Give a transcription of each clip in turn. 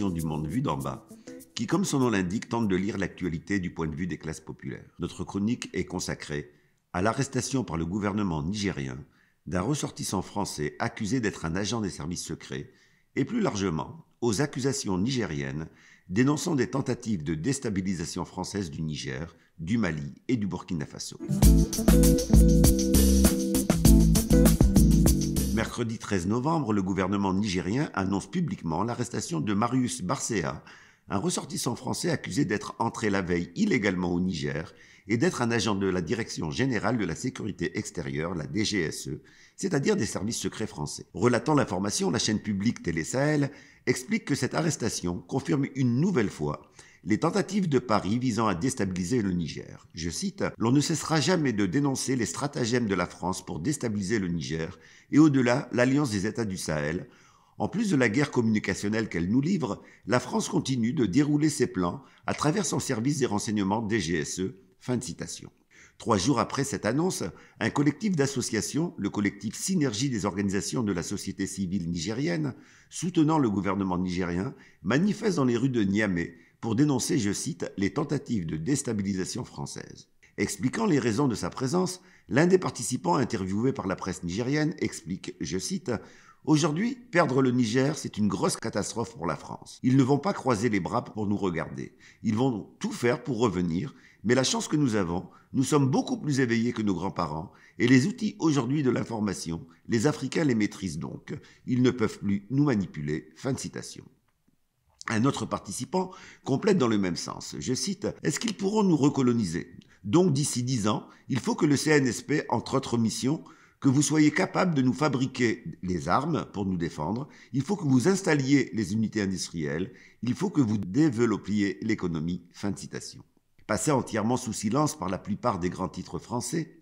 du Monde Vu d'en bas, qui, comme son nom l'indique, tente de lire l'actualité du point de vue des classes populaires. Notre chronique est consacrée à l'arrestation par le gouvernement nigérien d'un ressortissant français accusé d'être un agent des services secrets et plus largement aux accusations nigériennes dénonçant des tentatives de déstabilisation française du Niger, du Mali et du Burkina Faso. Le 13 novembre, le gouvernement nigérien annonce publiquement l'arrestation de Marius Barcea, un ressortissant français accusé d'être entré la veille illégalement au Niger et d'être un agent de la Direction générale de la sécurité extérieure, la DGSE, c'est-à-dire des services secrets français. Relatant l'information, la chaîne publique Télé Sahel explique que cette arrestation confirme une nouvelle fois les tentatives de Paris visant à déstabiliser le Niger. Je cite, L'on ne cessera jamais de dénoncer les stratagèmes de la France pour déstabiliser le Niger et au-delà l'alliance des États du Sahel. En plus de la guerre communicationnelle qu'elle nous livre, la France continue de dérouler ses plans à travers son service des renseignements DGSE. Fin de citation. Trois jours après cette annonce, un collectif d'associations, le collectif Synergie des organisations de la société civile nigérienne, soutenant le gouvernement nigérien, manifeste dans les rues de Niamey pour dénoncer, je cite, les tentatives de déstabilisation française. Expliquant les raisons de sa présence, l'un des participants interviewés par la presse nigérienne explique, je cite, Aujourd'hui, perdre le Niger, c'est une grosse catastrophe pour la France. Ils ne vont pas croiser les bras pour nous regarder. Ils vont tout faire pour revenir, mais la chance que nous avons, nous sommes beaucoup plus éveillés que nos grands-parents, et les outils aujourd'hui de l'information, les Africains les maîtrisent donc. Ils ne peuvent plus nous manipuler. Fin de citation. Un autre participant complète dans le même sens. Je cite Est-ce qu'ils pourront nous recoloniser Donc, d'ici dix ans, il faut que le CNSP, entre autres missions, que vous soyez capable de nous fabriquer les armes pour nous défendre, il faut que vous installiez les unités industrielles, il faut que vous développiez l'économie. Fin de citation. Passé entièrement sous silence par la plupart des grands titres français,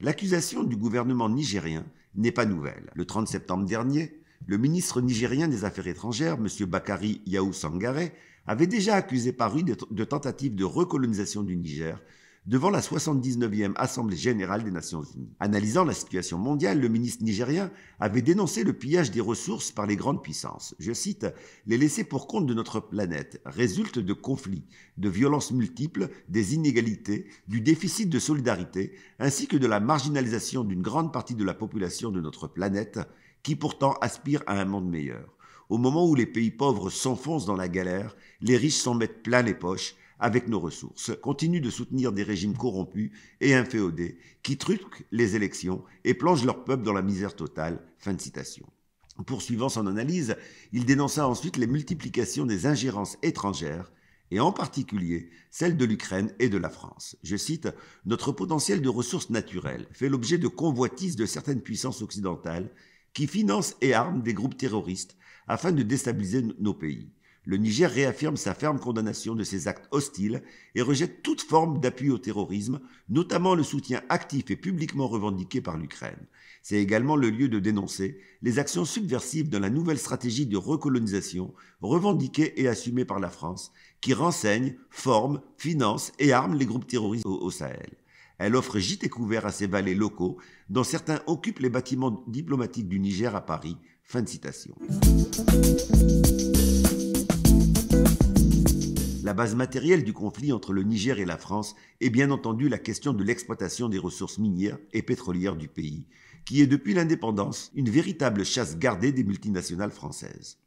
l'accusation du gouvernement nigérien n'est pas nouvelle. Le 30 septembre dernier, le ministre nigérien des Affaires étrangères, M. Bakari Yaou Sangaré, avait déjà accusé Paris de, tentatives tentative de recolonisation du Niger devant la 79e Assemblée générale des Nations unies. Analysant la situation mondiale, le ministre nigérien avait dénoncé le pillage des ressources par les grandes puissances. Je cite, Les laissés pour compte de notre planète résultent de conflits, de violences multiples, des inégalités, du déficit de solidarité, ainsi que de la marginalisation d'une grande partie de la population de notre planète qui pourtant aspirent à un monde meilleur. Au moment où les pays pauvres s'enfoncent dans la galère, les riches s'en mettent plein les poches avec nos ressources, continuent de soutenir des régimes corrompus et inféodés qui truquent les élections et plongent leur peuple dans la misère totale. Fin de citation. Poursuivant son analyse, il dénonça ensuite les multiplications des ingérences étrangères et en particulier celles de l'Ukraine et de la France. Je cite, Notre potentiel de ressources naturelles fait l'objet de convoitises de certaines puissances occidentales qui finance et arme des groupes terroristes afin de déstabiliser nos pays. Le Niger réaffirme sa ferme condamnation de ces actes hostiles et rejette toute forme d'appui au terrorisme, notamment le soutien actif et publiquement revendiqué par l'Ukraine. C'est également le lieu de dénoncer les actions subversives dans la nouvelle stratégie de recolonisation revendiquée et assumée par la France, qui renseigne, forme, finance et arme les groupes terroristes au, Sahel. Elle offre gîtes et couverts à ses valets locaux, dont certains occupent les bâtiments diplomatiques du Niger à Paris. Fin de citation. La base matérielle du conflit entre le Niger et la France est bien entendu la question de l'exploitation des ressources minières et pétrolières du pays, qui est depuis l'indépendance une véritable chasse gardée des multinationales françaises.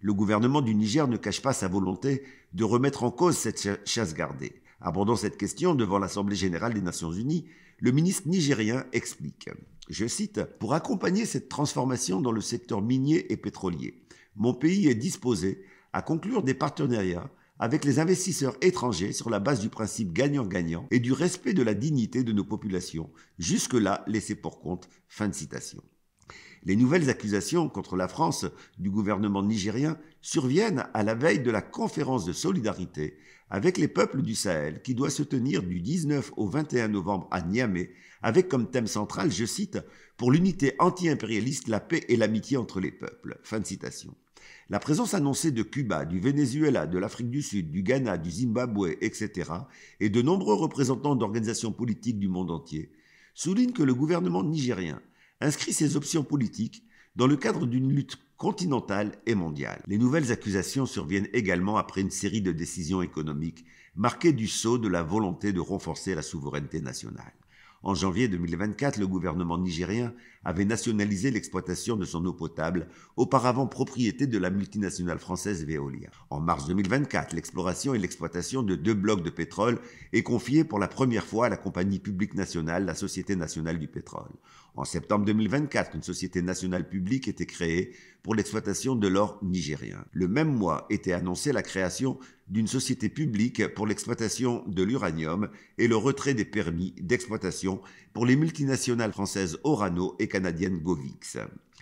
Le gouvernement du Niger ne cache pas sa volonté de remettre en cause cette chasse gardée. Abordant cette question devant l'Assemblée générale des Nations unies, le ministre nigérien explique, je cite, Pour accompagner cette transformation dans le secteur minier et pétrolier, mon pays est disposé à conclure des partenariats avec les investisseurs étrangers sur la base du principe gagnant-gagnant et du respect de la dignité de nos populations, jusque-là laissé pour compte. Fin de citation. Les nouvelles accusations contre la France du gouvernement nigérien surviennent à la veille de la conférence de solidarité avec les peuples du Sahel qui doit se tenir du 19 au 21 novembre à Niamey avec comme thème central, je cite, pour l'unité anti-impérialiste, la paix et l'amitié entre les peuples. Fin de citation. La présence annoncée de Cuba, du Venezuela, de l'Afrique du Sud, du Ghana, du Zimbabwe, etc., et de nombreux représentants d'organisations politiques du monde entier, souligne que le gouvernement nigérien inscrit ses options politiques dans le cadre d'une lutte continentale et mondiale. Les nouvelles accusations surviennent également après une série de décisions économiques marquées du sceau de la volonté de renforcer la souveraineté nationale. En janvier 2024, le gouvernement nigérien avait nationalisé l'exploitation de son eau potable, auparavant propriété de la multinationale française Veolia. En mars 2024, l'exploration et l'exploitation de deux blocs de pétrole est confiée pour la première fois à la compagnie publique nationale, la Société nationale du pétrole. En septembre 2024, une société nationale publique était créée pour l'exploitation de l'or nigérien. Le même mois était annoncée la création d'une société publique pour l'exploitation de l'uranium et le retrait des permis d'exploitation pour les multinationales françaises Orano et canadiennes Govix.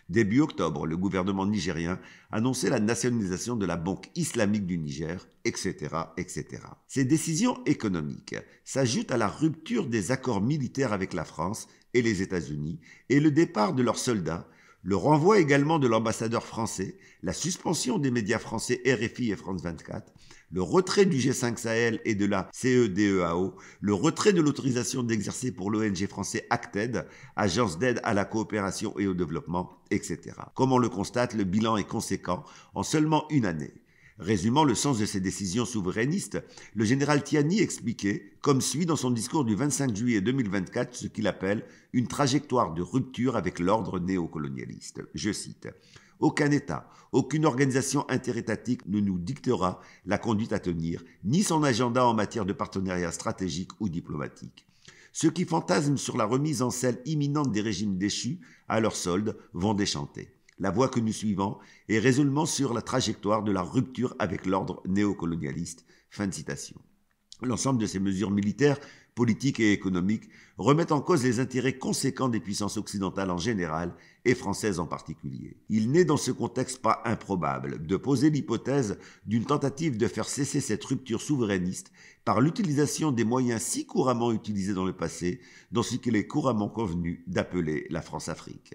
Début octobre, le gouvernement nigérien annonçait la nationalisation de la Banque islamique du Niger, etc. etc. Ces décisions économiques s'ajoutent à la rupture des accords militaires avec la France et les États-Unis et le départ de leurs soldats le renvoi également de l'ambassadeur français, la suspension des médias français RFI et France 24, le retrait du G5 Sahel et de la CEDEAO, le retrait de l'autorisation d'exercer pour l'ONG français Acted, agence d'aide à la coopération et au développement, etc. Comme on le constate, le bilan est conséquent en seulement une année. Résumant le sens de ces décisions souverainistes, le général Tiani expliquait, comme suit dans son discours du 25 juillet 2024, ce qu'il appelle une trajectoire de rupture avec l'ordre néocolonialiste. Je cite Aucun État, aucune organisation interétatique ne nous dictera la conduite à tenir, ni son agenda en matière de partenariat stratégique ou diplomatique. Ceux qui fantasment sur la remise en selle imminente des régimes déchus à leur solde vont déchanter la voie que nous suivons est résolument sur la trajectoire de la rupture avec l'ordre néocolonialiste. Fin de citation. L'ensemble de ces mesures militaires, politiques et économiques remettent en cause les intérêts conséquents des puissances occidentales en général et françaises en particulier. Il n'est dans ce contexte pas improbable de poser l'hypothèse d'une tentative de faire cesser cette rupture souverainiste par l'utilisation des moyens si couramment utilisés dans le passé, dans ce qu'il est couramment convenu d'appeler la France-Afrique